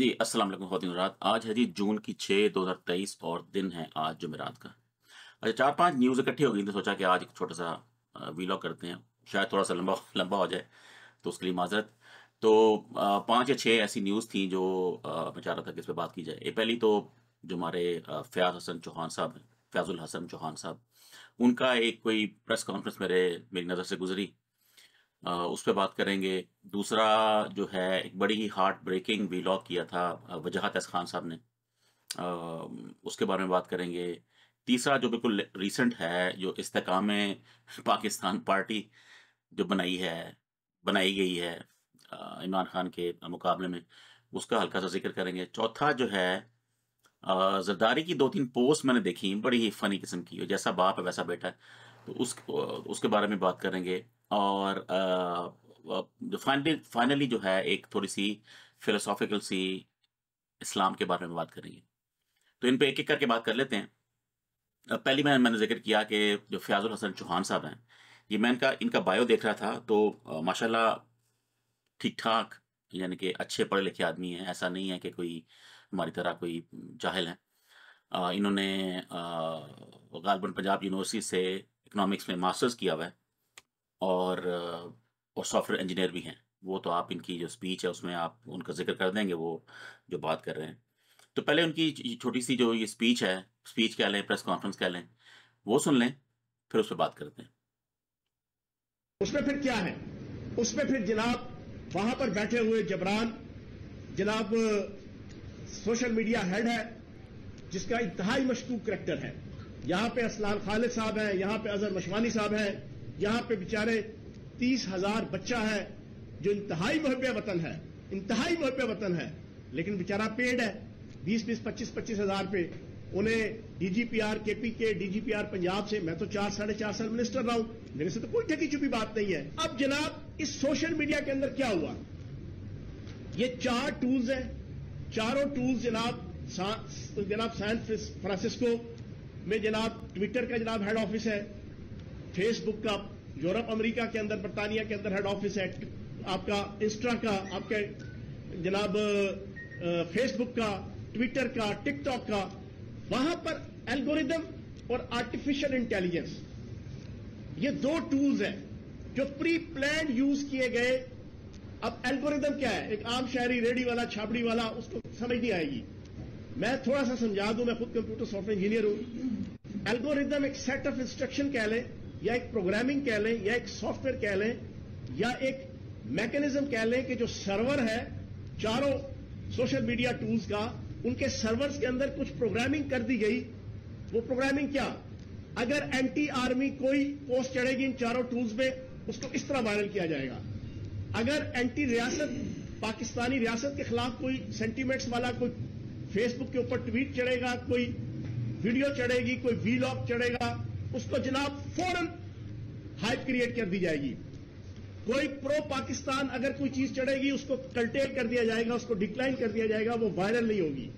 जी अस्सलाम वालेकुम खातिन रात आज है जी जून की छः दो हज़ार तेईस और दिन है आज जुमेरात का अच्छा चार पांच न्यूज़ इकट्ठी हो गई तो सोचा कि आज एक छोटा सा वीलॉग करते हैं शायद थोड़ा सा लंबा लंबा हो जाए तो उसके लिए माजरत तो पांच या छः ऐसी न्यूज़ थी जो मैं चाह रहा था कि इस पर बात की जाए ये पहली तो जो हमारे फ़याज़ हसन चौहान साहब फ़याज़ुल हसन चौहान साहब उनका एक कोई प्रेस कॉन्फ्रेंस मेरे मेरी नज़र से गुजरी उस पर बात करेंगे दूसरा जो है एक बड़ी ही हार्ट ब्रेकिंग वीलॉग किया था वजहत एस खान साहब ने उसके बारे में बात करेंगे तीसरा जो बिल्कुल रिसेंट है जो इस्तकाम पाकिस्तान पार्टी जो बनाई है बनाई गई है इमरान खान के मुकाबले में उसका हल्का सा जिक्र करेंगे चौथा जो है जरदारी की दो तीन पोस्ट मैंने देखी बड़ी ही फ़नी किस्म की जैसा बाप है वैसा बेटा है तो उस उसके बारे में बात करेंगे और जो फाइनली फाइनली जो है एक थोड़ी सी फिलोसॉफिकल सी इस्लाम के बारे में बात करेंगे तो इन पे एक एक करके बात कर लेते हैं पहली मैंने मैंने जिक्र किया कि जो फयाजुल हसन चौहान साहब हैं ये मैं इनका इनका बायो देख रहा था तो माशाल्लाह ठीक ठाक यानी कि अच्छे पढ़े लिखे आदमी हैं ऐसा नहीं है कि कोई हमारी तरह कोई जाहिल हैं इन्होंने गालबन पंजाब यूनिवर्सिटी से इकनॉमिक्स में मास्टर्स किया हुआ है और और सॉफ्टवेयर इंजीनियर भी हैं वो तो आप इनकी जो स्पीच है उसमें आप उनका जिक्र कर देंगे वो जो बात कर रहे हैं तो पहले उनकी छोटी सी जो ये स्पीच है स्पीच कह लें प्रेस कॉन्फ्रेंस कह लें वो सुन लें फिर उस पर बात करते हैं उसमें फिर क्या है उसमें फिर जनाब वहां पर बैठे हुए जबरान जनाब सोशल मीडिया हेड है जिसका इंतहाई मशकूक करेक्टर है यहां पे असलान खालिद साहब हैं यहां पे अजहर मशवानी साहब हैं जहां पे बेचारे तीस हजार बच्चा है जो इंतहाई महब वतन है इंतहाई महब वतन है लेकिन बेचारा पेड है बीस बीस पच्चीस पच्चीस हजार पे उन्हें डीजीपीआर केपी के डीजीपीआर पंजाब से मैं तो चार साढ़े चार साल मिनिस्टर रहा हूं मेरे से तो कोई ठगी चुपी बात नहीं है अब जनाब इस सोशल मीडिया के अंदर क्या हुआ ये चार टूल्स हैं चारों टूल्स जनाब जनाब सैन फ्रांसिस्को में जनाब ट्विटर का जनाब हेड ऑफिस है फेसबुक का यूरोप अमेरिका के अंदर बरतानिया के अंदर हेड ऑफिस है आपका इंस्टा का आपके जनाब फेसबुक का ट्विटर का टिकटॉक का वहां पर एल्गोरिदम और आर्टिफिशियल इंटेलिजेंस ये दो टूल्स हैं जो प्री प्लान यूज किए गए अब एल्गोरिदम क्या है एक आम शहरी रेडी वाला छापड़ी वाला उसको समझ नहीं आएगी मैं थोड़ा सा समझा दूं मैं खुद कंप्यूटर सॉफ्टवेयर इंजीनियर हूं एल्गोरिदम एक सेट ऑफ इंस्ट्रक्शन कह लें या एक प्रोग्रामिंग कह लें या एक सॉफ्टवेयर कह लें या एक मैकेनिज्म कह लें कि जो सर्वर है चारों सोशल मीडिया टूल्स का उनके सर्वर्स के अंदर कुछ प्रोग्रामिंग कर दी गई वो प्रोग्रामिंग क्या अगर एंटी आर्मी कोई पोस्ट चढ़ेगी इन चारों टूल्स में उसको इस तरह वायरल किया जाएगा अगर एंटी रियासत पाकिस्तानी रियासत के खिलाफ कोई सेंटीमेंट्स वाला कोई फेसबुक के ऊपर ट्वीट चढ़ेगा कोई वीडियो चढ़ेगी कोई वीलॉग चढ़ेगा उसको जनाब फौरन हाइप क्रिएट कर दी जाएगी कोई प्रो पाकिस्तान अगर कोई चीज चढ़ेगी उसको कल्टेट कर दिया जाएगा उसको डिक्लाइन कर दिया जाएगा वो वायरल नहीं होगी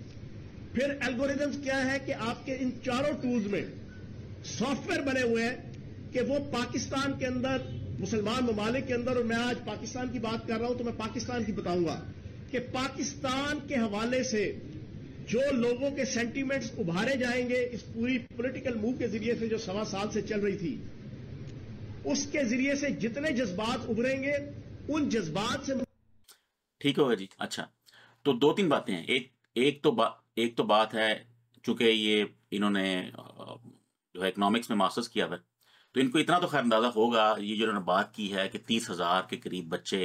फिर एल्गोरिदम्स क्या है कि आपके इन चारों टूल्स में सॉफ्टवेयर बने हुए हैं कि वो पाकिस्तान के अंदर मुसलमान ममालिक के अंदर और मैं आज पाकिस्तान की बात कर रहा हूं तो मैं पाकिस्तान की बताऊंगा कि पाकिस्तान के हवाले से जो लोगों के सेंटीमेंट्स उभारे जाएंगे इस पूरी पॉलिटिकल मूव के जरिए से जो सवा साल से चल रही थी उसके जरिए से जितने जज्बात उभरेंगे उन जज्बात से ठीक होगा जी अच्छा तो दो तीन बातें हैं एक एक तो बात एक तो बात है चूंकि ये इन्होंने जो है इकोनॉमिक्स में मास्टर्स किया था तो इनको इतना तो खैर अंदाजा होगा ये जो इन्होंने बात की है कि तीस हजार के करीब बच्चे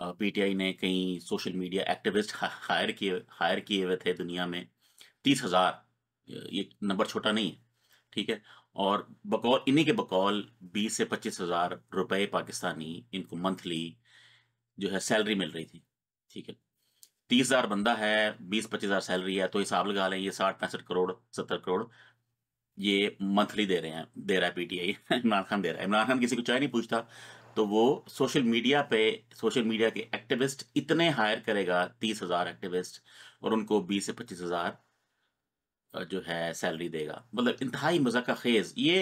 पीटीआई ने कई सोशल मीडिया एक्टिविस्ट हायर किए हायर किए हुए थे दुनिया में तीस हज़ार ये नंबर छोटा नहीं है ठीक है और बकौल इन्हीं के बकौल बीस से पच्चीस हज़ार रुपये पाकिस्तानी इनको मंथली जो है सैलरी मिल रही थी ठीक है तीस हज़ार बंदा है बीस पच्चीस हज़ार सैलरी है तो हिसाब लगा लें ये साठ पैंसठ करोड़ सत्तर करोड़ ये मंथली दे रहे हैं दे रहा है पीटीआई इमरान खान दे रहा है इमरान खान किसी को चाय नहीं पूछता तो वो सोशल मीडिया पे सोशल मीडिया के एक्टिविस्ट इतने हायर करेगा तीस हज़ार एक्टिविस्ट और उनको बीस से पच्चीस हज़ार जो है सैलरी देगा मतलब इंतहाई मजाक खेज ये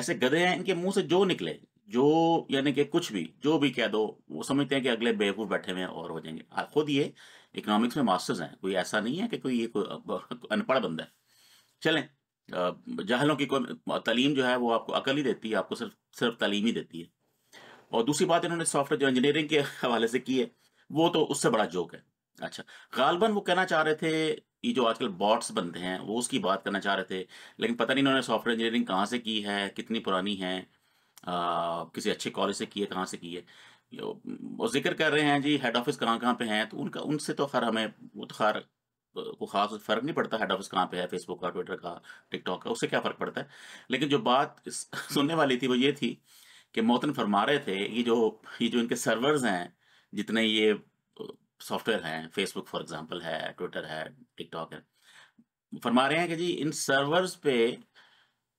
ऐसे गधे हैं इनके मुंह से जो निकले जो यानी कि कुछ भी जो भी कह दो वो समझते हैं कि अगले बेवकूफ़ बैठे हुए हैं और हो जाएंगे खुद ये इकोनॉमिक्स में मास्टर्स हैं कोई ऐसा नहीं है कि कोई ये अनपढ़ बंदा है चलें जहलों की कोई तलीम जो है वो आपको अकल ही देती है आपको सिर्फ सिर्फ तलीम ही देती है और दूसरी बात इन्होंने सॉफ्टवेयर जो इंजीनियरिंग के हवाले से की है वो तो उससे बड़ा जोक है अच्छा गालबन वो कहना चाह रहे थे ये जो आजकल बॉट्स बनते हैं वो उसकी बात करना चाह रहे थे लेकिन पता नहीं इन्होंने सॉफ्टवेयर इंजीनियरिंग कहाँ से की है कितनी पुरानी है आ, किसी अच्छे कॉलेज से की है कहाँ से की है वो जिक्र कर रहे हैं जी हेड ऑफिस कहाँ कहाँ पे हैं तो उनका उनसे तो खैर हमें वो तो खैर को खास फर्क नहीं पड़ता हेड ऑफिस कहाँ पे है फेसबुक का ट्विटर का टिकटॉक का उससे क्या फर्क पड़ता है लेकिन जो बात सुनने वाली थी वो ये थी कि मोहतन फरमा रहे थे ये जो ये जो इनके सर्वर्स हैं जितने ये सॉफ्टवेयर हैं फेसबुक फॉर एग्जांपल है ट्विटर है टिकटॉक है फरमा रहे हैं कि जी इन सर्वर्स पे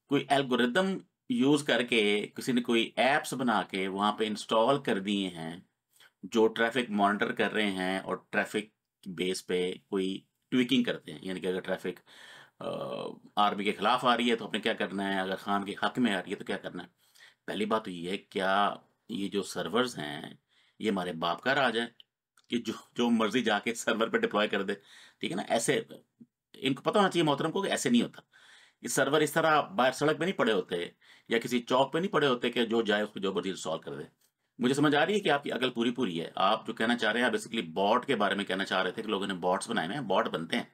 कोई एल्गोरिदम यूज़ करके किसी ने कोई एप्स बना के वहाँ पे इंस्टॉल कर दिए हैं जो ट्रैफिक मॉनिटर कर रहे हैं और ट्रैफिक बेस पे कोई ट्विकिंग करते हैं यानी कि अगर ट्रैफिक आर्मी के खिलाफ आ रही है तो अपने क्या करना है अगर खान के हक में आ रही है तो क्या करना है पहली बात तो ये है क्या ये जो सर्वर्स हैं ये हमारे बाप का राज है कि जो जो मर्जी जाके सर्वर पर डिप्लॉय कर दे ठीक है ना ऐसे इनको पता होना चाहिए मोहतरम को कि ऐसे नहीं होता ये सर्वर इस तरह बाहर सड़क पे नहीं पड़े होते या किसी चौक पे नहीं पड़े होते कि जो जाए उसको जो मर्जी सॉल्व कर दे मुझे समझ आ रही है कि आपकी अकल पूरी पूरी है आप जो कहना चाह रहे हैं आप बेसिकली बॉट के बारे में कहना चाह रहे थे कि लोगों ने बॉट्स बनाए हैं बॉट बनते हैं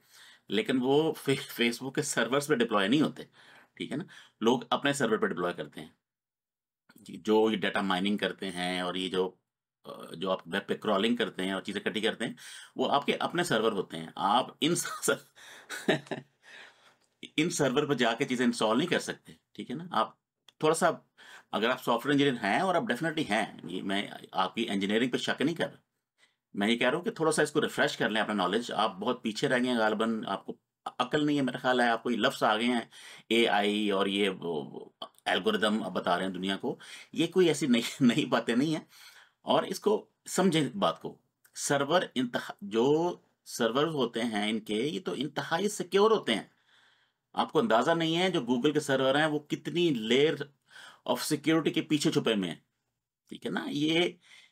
लेकिन वो फे, फेसबुक के सर्वर्स पर डिप्लॉय नहीं होते ठीक है ना लोग अपने सर्वर पर डिप्लॉय करते हैं जो ये डाटा माइनिंग करते हैं और ये जो जो आप वेब पे क्रॉलिंग करते हैं और चीज़ें इकट्ठी करते हैं वो आपके अपने सर्वर होते हैं आप इन सर... इन सर्वर पर जाके चीज़ें इंस्टॉल नहीं कर सकते ठीक है ना आप थोड़ा सा अगर आप सॉफ्टवेयर इंजीनियर हैं और आप डेफिनेटली हैं ये मैं आपकी इंजीनियरिंग पे शक नहीं कर रहा मैं ये कह रहा हूँ कि थोड़ा सा इसको रिफ्रेश कर लें अपना नॉलेज आप बहुत पीछे रह गए हैं गालबन आपको अकल नहीं है मेरा ख्याल है आपको ये लफ्स आ गए हैं ए आई और ये एल्गोरिदम बता रहे हैं दुनिया को ये कोई ऐसी नई नई बातें नहीं है और इसको समझे बात को सर्वर जो सर्वर होते हैं इनके ये तो इंतहाई सिक्योर होते हैं आपको अंदाज़ा नहीं है जो गूगल के सर्वर हैं वो कितनी लेयर ऑफ सिक्योरिटी के पीछे छुपे में है ठीक है ना ये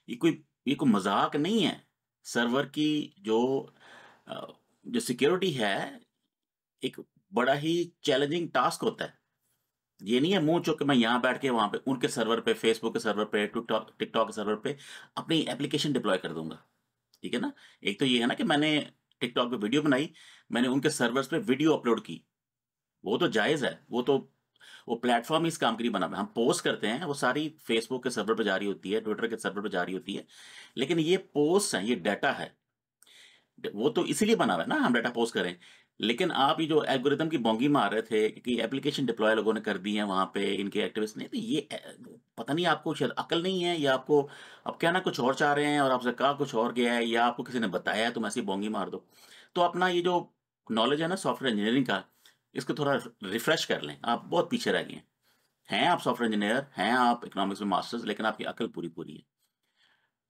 ये कोई ये कोई मजाक नहीं है सर्वर की जो जो सिक्योरिटी है एक बड़ा ही चैलेंजिंग टास्क होता है ये नहीं है मुंह चुक मैं यहां बैठ के वहां पे उनके सर्वर पे फेसबुक के सर्वर पे टिकटॉक टिकटॉक के सर्वर पे अपनी एप्लीकेशन डिप्लॉय कर दूंगा ठीक है ना एक तो ये है ना कि मैंने टिकटॉक पे वीडियो बनाई मैंने उनके सर्वर्स पे वीडियो अपलोड की वो तो जायज़ है वो तो वो प्लेटफॉर्म इस काम के लिए बना हुआ हम पोस्ट करते हैं वो सारी फेसबुक के सर्वर पर जारी होती है ट्विटर के सर्वर पर जारी होती है लेकिन ये पोस्ट है ये डाटा है वो तो इसीलिए बना हुआ है ना हम डाटा पोस्ट करें लेकिन आप ये जो एल्गोरिथम की बोंगी मार रहे थे कि एप्लीकेशन डिप्लॉय लोगों ने कर दी है वहाँ पे इनके एक्टिविस्ट ने तो ये पता नहीं आपको शायद अकल नहीं है या आपको आप कहना कुछ और चाह रहे हैं और आपसे कहा कुछ और गया है या आपको किसी ने बताया है तुम ऐसी बोंगी मार दो तो अपना ये जो नॉलेज है ना सॉफ्टवेयर इंजीनियरिंग का इसको थोड़ा रिफ्रेश कर लें आप बहुत पीछे रह गए हैं आप सॉफ्टवेयर इंजीनियर हैं आप इकोनॉमिक्स में मास्टर्स लेकिन आपकी अकल पूरी पूरी है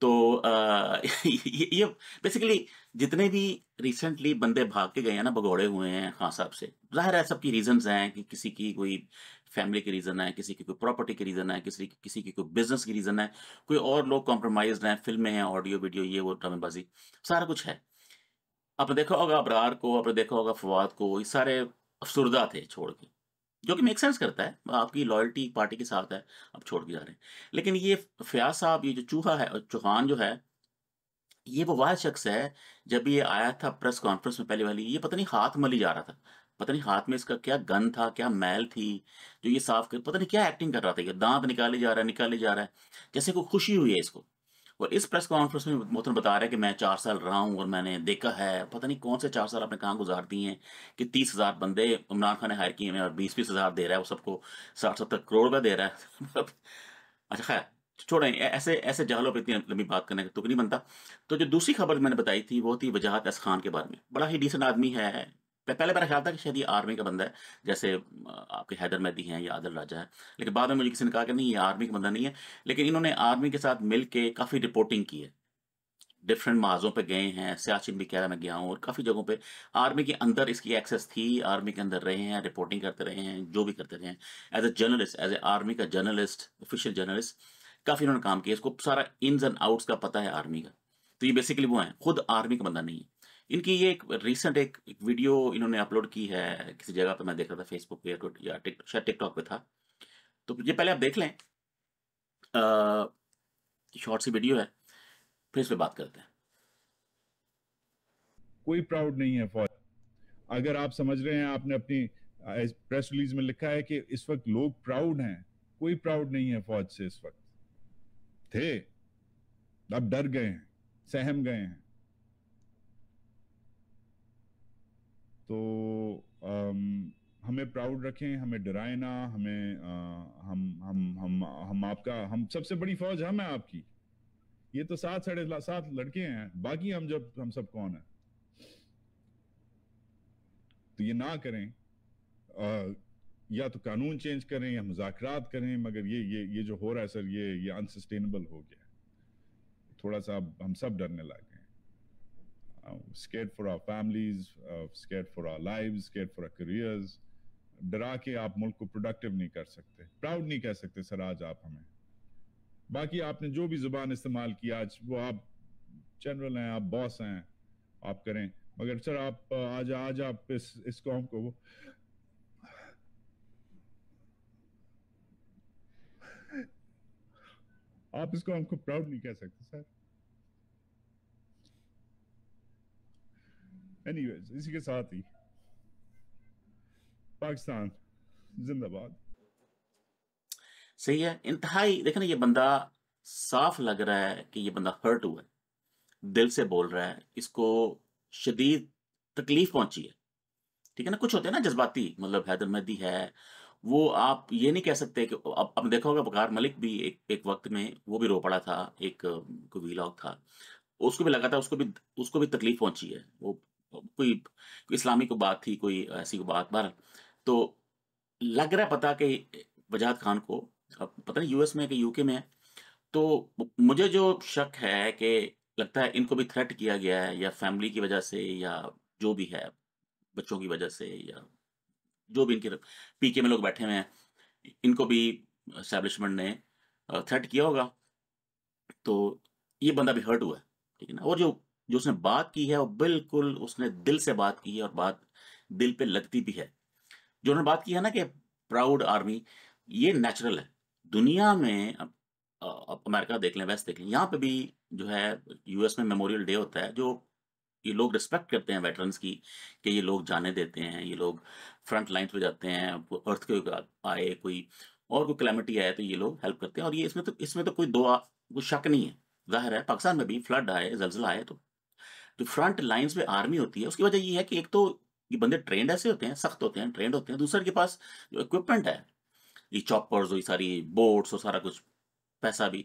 तो आ, ये बेसिकली जितने भी रिसेंटली बंदे भाग के गए हैं ना भगौड़े हुए हैं खान साहब से जाहिर है सबकी रीजंस हैं कि किसी की कोई फैमिली की रीज़न है किसी की कोई प्रॉपर्टी की रीज़न है किसी किसी की कोई बिजनेस की रीज़न है कोई और लोग कॉम्प्रोमाइज हैं फिल्में हैं ऑडियो वीडियो ये वो ड्रामेबाजी सारा कुछ है आपने देखा होगा अबरार को आपने देखा होगा फवाद को ये सारे अफसरदा थे छोड़ के जो कि मेक सेंस करता है आपकी लॉयल्टी पार्टी के साथ है आप छोड़ के जा रहे हैं लेकिन ये फयाज साहब ये जो चूहा है चौहान जो है ये वो वह शख्स है जब ये आया था प्रेस कॉन्फ्रेंस में पहली वाली ये पता नहीं हाथ मली जा रहा था पता नहीं हाथ में इसका क्या गन था क्या मैल थी जो ये साफ कर पता नहीं क्या एक्टिंग कर रहा था ये दांत निकाले जा रहा है निकाले जा रहा है जैसे कोई खुशी हुई है इसको और इस प्रेस कॉन्फ्रेंस में मोहतरम बता रहे हैं कि मैं चार साल रहा हूँ और मैंने देखा है पता नहीं कौन से चार साल आपने कहाँ गुजार दिए हैं कि तीस हज़ार बंदे इमरान खान ने हायर किए हैं और बीस बीस हज़ार दे रहा है वो सबको साठ सत्तर करोड़ रुपया दे रहा है अच्छा खैर छोड़ें ऐसे ऐसे जहलों पर इतनी लंबी बात करने का तुक तो नहीं बनता तो जो दूसरी खबर मैंने बताई थी वो थी वजाहत एस खान के बारे में बड़ा ही डिसेंट आदमी है पहले मेरा ख्याल था कि शायद ये आर्मी का बंदा है जैसे आपके हैदर मैदी हैं या आदल राजा है लेकिन बाद में मुझे किसी ने कहा कि नहीं ये आर्मी का बंदा नहीं है लेकिन इन्होंने आर्मी के साथ मिल के काफ़ी रिपोर्टिंग की है डिफरेंट महाजों पे गए हैं सियाचिन भी कैरा में गया हूँ और काफ़ी जगहों पे आर्मी के अंदर इसकी एक्सेस थी आर्मी के अंदर रहे हैं रिपोर्टिंग करते रहे हैं जो भी करते रहे हैं as a journalist as a army का जर्नलिस्ट ऑफिशियल जर्नलिस्ट काफ़ी इन्होंने काम किया इसको सारा इन्स एंड आउट्स का पता है आर्मी का तो ये बेसिकली वो हैं खुद आर्मी का बंदा नहीं है इनकी ये एक रिसेंट एक, एक वीडियो इन्होंने अपलोड की है किसी जगह पे मैं देख रहा था फेसबुक पे या शायद टिकटॉक पे था तो ये पहले आप देख लें शॉर्ट सी वीडियो है फिर इस पर बात करते हैं कोई प्राउड नहीं है फौज अगर आप समझ रहे हैं आपने अपनी प्रेस रिलीज में लिखा है कि इस वक्त लोग प्राउड हैं कोई प्राउड नहीं है फौज से इस वक्त थे अब डर गए हैं सहम गए हैं तो um, हमें प्राउड रखें हमें डराए ना हमें आ, हम हम हम हम आपका हम सबसे बड़ी फौज हम है आपकी ये तो सात साढ़े सात लड़के हैं बाकी हम जब हम सब कौन है तो ये ना करें आ, या तो कानून चेंज करें या मुजाकरात करें मगर ये ये ये जो हो रहा है सर ये ये अनसस्टेनेबल हो गया थोड़ा सा हम सब डरने लगे Uh, scared for our families, uh, scared for our lives, scared for our careers. डरा के आप मुल्क को प्रोडक्टिव नहीं कर सकते प्राउड नहीं कह सकते सर आज आप हमें बाकी आपने जो भी जुबान इस्तेमाल की आज वो आप जनरल हैं आप बॉस हैं आप करें मगर सर आप uh, आज आज आप इस इस कॉम को वो आप इस कॉम को प्राउड नहीं कह सकते सर एनीवेज इसी के साथ ही पाकिस्तान जिंदाबाद सही है इंतहाई देखे ना ये बंदा साफ लग रहा है कि ये बंदा हर्ट हुआ है दिल से बोल रहा है इसको शदीद तकलीफ पहुंची है ठीक है ना कुछ होते हैं ना जज्बाती मतलब हैदर मेहदी है वो आप ये नहीं कह सकते कि अब अब देखा होगा बकार मलिक भी एक एक वक्त में वो भी रो पड़ा था एक कोई वीलॉग था उसको भी लगा था उसको भी उसको भी तकलीफ पहुंची है वो कोई इस्लामी को बात थी कोई ऐसी को बात बार तो लग रहा पता कि वजाद खान को पता नहीं यूएस में कि यूके में है तो मुझे जो शक है कि लगता है इनको भी थ्रेट किया गया है या फैमिली की वजह से या जो भी है बच्चों की वजह से या जो भी इनके पीके में लोग बैठे हुए हैं इनको भी इस्टेब्लिशमेंट ने थ्रेट किया होगा तो ये बंदा भी हर्ट हुआ है ठीक है ना और जो जो उसने बात की है और बिल्कुल उसने दिल से बात की है और बात दिल पे लगती भी है जो उन्होंने बात की है ना कि प्राउड आर्मी ये नेचुरल है दुनिया में अब अमेरिका देख लें वेस्ट देख लें यहाँ पे भी जो है यूएस में मेमोरियल डे होता है जो ये लोग रिस्पेक्ट करते हैं वेटरन्स की कि ये लोग जाने देते हैं ये लोग फ्रंट लाइन पे जाते हैं अर्थ के आए कोई और कोई क्लैमिटी आए तो ये लोग हेल्प करते हैं और ये इसमें तो इसमें तो कोई दुआ कोई शक नहीं है जाहिर है पाकिस्तान में भी फ्लड आए जल्जला आए तो जो फ्रंट लाइंस में आर्मी होती है उसकी वजह ये है कि एक तो ये बंदे ट्रेंड ऐसे होते हैं सख्त होते हैं ट्रेंड होते हैं दूसरे के पास जो इक्विपमेंट है ये चॉपर्स वही सारी बोट्स और सारा कुछ पैसा भी